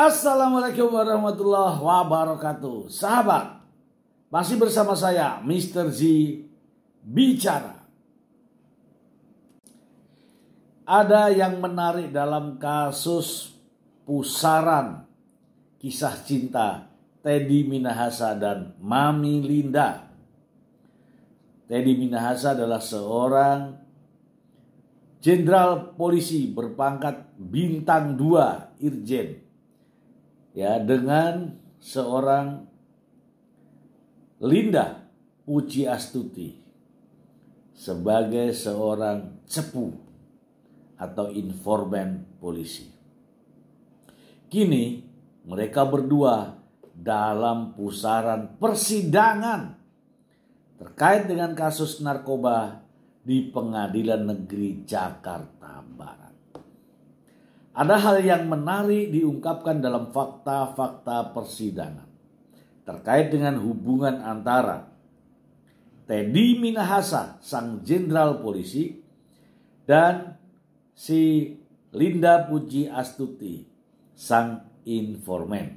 Assalamualaikum warahmatullahi wabarakatuh. Sahabat, masih bersama saya Mr. Z bicara. Ada yang menarik dalam kasus pusaran kisah cinta Teddy Minahasa dan Mami Linda. Teddy Minahasa adalah seorang jenderal polisi berpangkat bintang 2 Irjen ya dengan seorang Linda Uci Astuti sebagai seorang cepu atau informan polisi. Kini mereka berdua dalam pusaran persidangan terkait dengan kasus narkoba di Pengadilan Negeri Jakarta Barat. Ada hal yang menarik diungkapkan dalam fakta-fakta persidangan terkait dengan hubungan antara Teddy Minahasa, sang jenderal polisi, dan si Linda Puji Astuti, sang informan.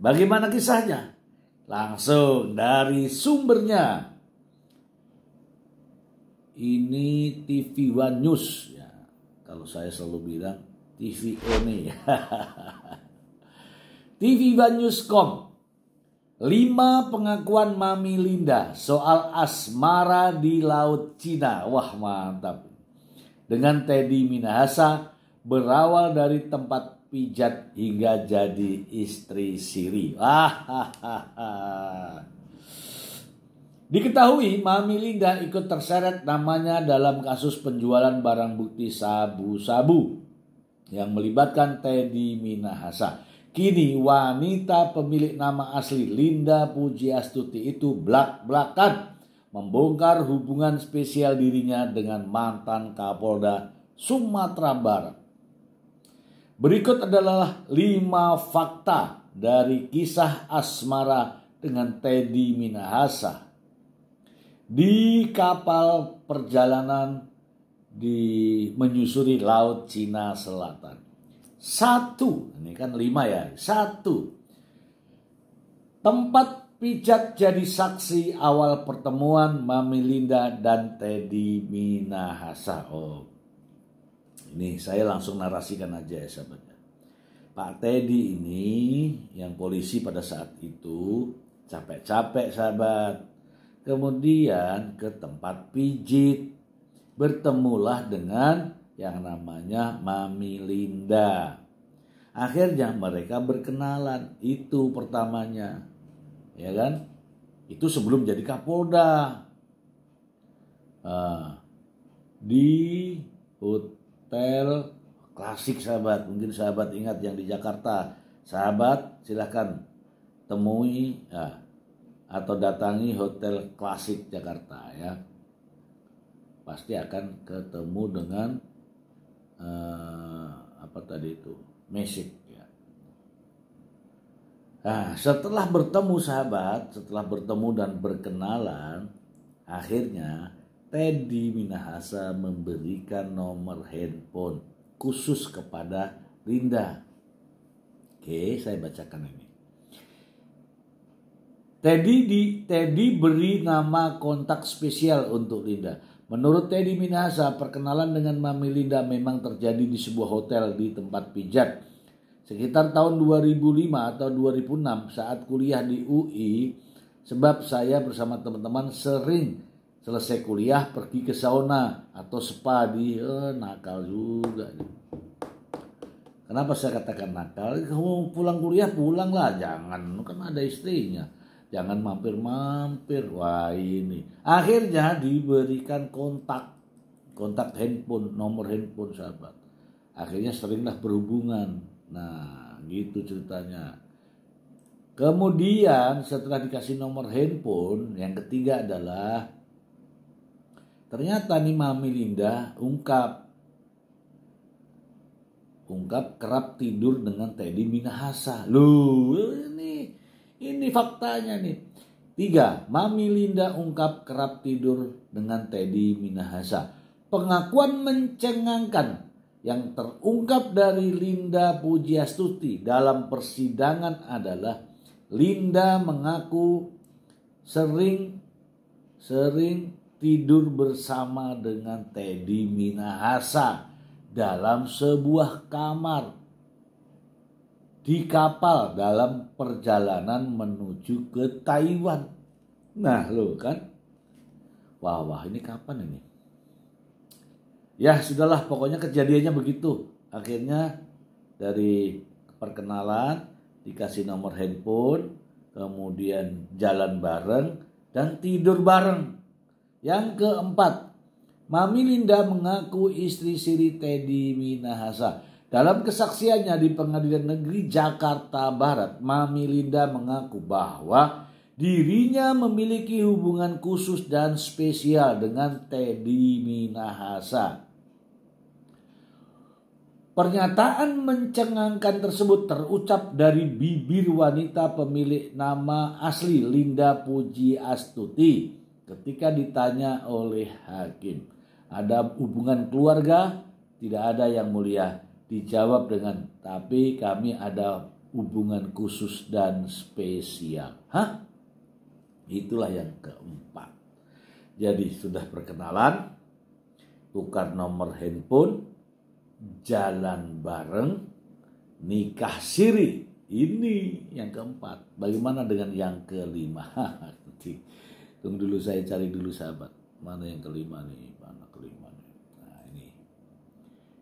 Bagaimana kisahnya? Langsung dari sumbernya. Ini TV One News ya. Kalau saya selalu bilang TV ini, TV One Newscom. Lima pengakuan Mami Linda soal asmara di Laut Cina. Wah mantap. Dengan Teddy Minahasa berawal dari tempat pijat hingga jadi istri Siri. Ah, Diketahui Mami Linda ikut terseret namanya dalam kasus penjualan barang bukti sabu-sabu yang melibatkan Teddy Minahasa. Kini wanita pemilik nama asli Linda Pujiastuti itu blak-blakan membongkar hubungan spesial dirinya dengan mantan Kapolda Sumatera Barat. Berikut adalah lima fakta dari kisah asmara dengan Teddy Minahasa. Di kapal perjalanan di menyusuri laut Cina Selatan. Satu, ini kan lima ya, satu. Tempat pijat jadi saksi awal pertemuan Mami Linda dan Teddy Minahasa. Oh, ini saya langsung narasikan aja ya sahabat. Ya. Pak Teddy ini yang polisi pada saat itu capek-capek sahabat. Kemudian ke tempat pijit bertemulah dengan yang namanya Mami Linda. Akhirnya mereka berkenalan, itu pertamanya. Ya kan? Itu sebelum jadi Kapolda. Nah, di hotel klasik sahabat, mungkin sahabat ingat yang di Jakarta. Sahabat silahkan temui ya, atau datangi hotel klasik Jakarta ya pasti akan ketemu dengan eh, apa tadi itu mesik ya. Nah, setelah bertemu sahabat, setelah bertemu dan berkenalan, akhirnya Teddy Minahasa memberikan nomor handphone khusus kepada Linda. Oke, saya bacakan ini. Teddy di Teddy beri nama kontak spesial untuk Linda. Menurut Teddy Minahasa, perkenalan dengan Mami Linda memang terjadi di sebuah hotel di tempat pijat. Sekitar tahun 2005 atau 2006 saat kuliah di UI, sebab saya bersama teman-teman sering selesai kuliah pergi ke sauna atau spa di eh, nakal juga. Kenapa saya katakan nakal? Kamu pulang kuliah pulanglah, jangan kan ada istrinya jangan mampir-mampir. Wah ini. Akhirnya diberikan kontak, kontak handphone, nomor handphone sahabat. Akhirnya seringlah berhubungan. Nah gitu ceritanya. Kemudian setelah dikasih nomor handphone, yang ketiga adalah ternyata nih Mami Linda ungkap ungkap kerap tidur dengan Teddy Minahasa. Lu ini faktanya nih. Tiga, Mami Linda ungkap kerap tidur dengan Teddy Minahasa. Pengakuan mencengangkan yang terungkap dari Linda Pujiastuti dalam persidangan adalah Linda mengaku sering sering tidur bersama dengan Teddy Minahasa dalam sebuah kamar di kapal dalam perjalanan menuju ke Taiwan. Nah, lo kan. Wah, wah ini kapan ini? Ya, sudahlah pokoknya kejadiannya begitu. Akhirnya dari perkenalan dikasih nomor handphone, kemudian jalan bareng dan tidur bareng. Yang keempat, Mami Linda mengaku istri siri Teddy Minahasa. Dalam kesaksiannya di Pengadilan Negeri Jakarta Barat, Mami Linda mengaku bahwa dirinya memiliki hubungan khusus dan spesial dengan Teddy Minahasa. Pernyataan mencengangkan tersebut terucap dari bibir wanita pemilik nama asli Linda Puji Astuti ketika ditanya oleh hakim. Ada hubungan keluarga? Tidak ada yang mulia. Dijawab dengan, tapi kami ada hubungan khusus dan spesial. Hah? Itulah yang keempat. Jadi sudah perkenalan, tukar nomor handphone, jalan bareng, nikah siri. Ini yang keempat. Bagaimana dengan yang kelima? Tunggu dulu saya cari dulu sahabat. Mana yang kelima nih? Mana kelima nih?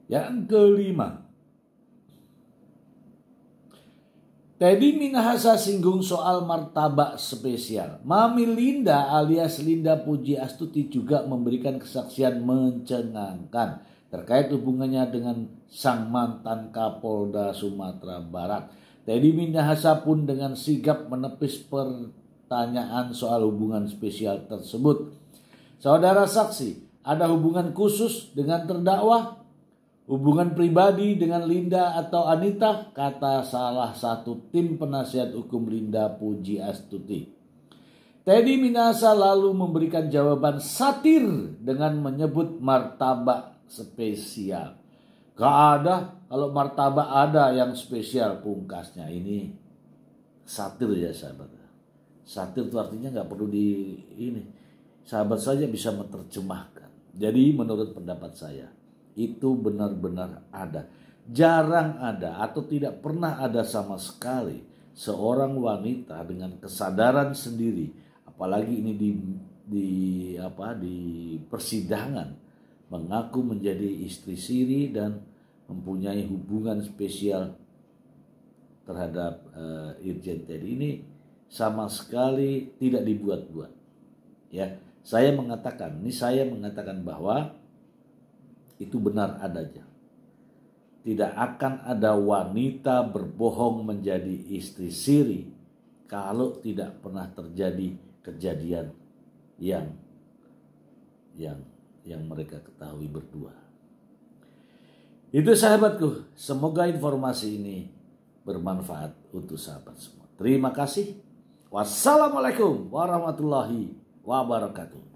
Yang kelima, Teddy Minahasa singgung soal martabak spesial. Mami Linda alias Linda Puji Astuti juga memberikan kesaksian mencengangkan terkait hubungannya dengan sang mantan Kapolda Sumatera Barat. Teddy Minahasa pun dengan sigap menepis pertanyaan soal hubungan spesial tersebut. Saudara saksi, ada hubungan khusus dengan terdakwa? Hubungan pribadi dengan Linda atau Anita, kata salah satu tim penasihat hukum Linda Puji Astuti. Teddy Minasa lalu memberikan jawaban satir dengan menyebut martabak spesial. Gak ada, kalau martabak ada yang spesial pungkasnya. Ini satir ya sahabat. Satir itu artinya nggak perlu di ini. Sahabat saja bisa menerjemahkan. Jadi menurut pendapat saya, itu benar-benar ada. Jarang ada atau tidak pernah ada sama sekali seorang wanita dengan kesadaran sendiri, apalagi ini di di apa di persidangan mengaku menjadi istri siri dan mempunyai hubungan spesial terhadap uh, Irjen Teddy ini sama sekali tidak dibuat-buat. Ya, saya mengatakan, ini saya mengatakan bahwa itu benar adanya. Tidak akan ada wanita berbohong menjadi istri siri kalau tidak pernah terjadi kejadian yang yang yang mereka ketahui berdua. Itu sahabatku, semoga informasi ini bermanfaat untuk sahabat semua. Terima kasih. Wassalamualaikum warahmatullahi wabarakatuh.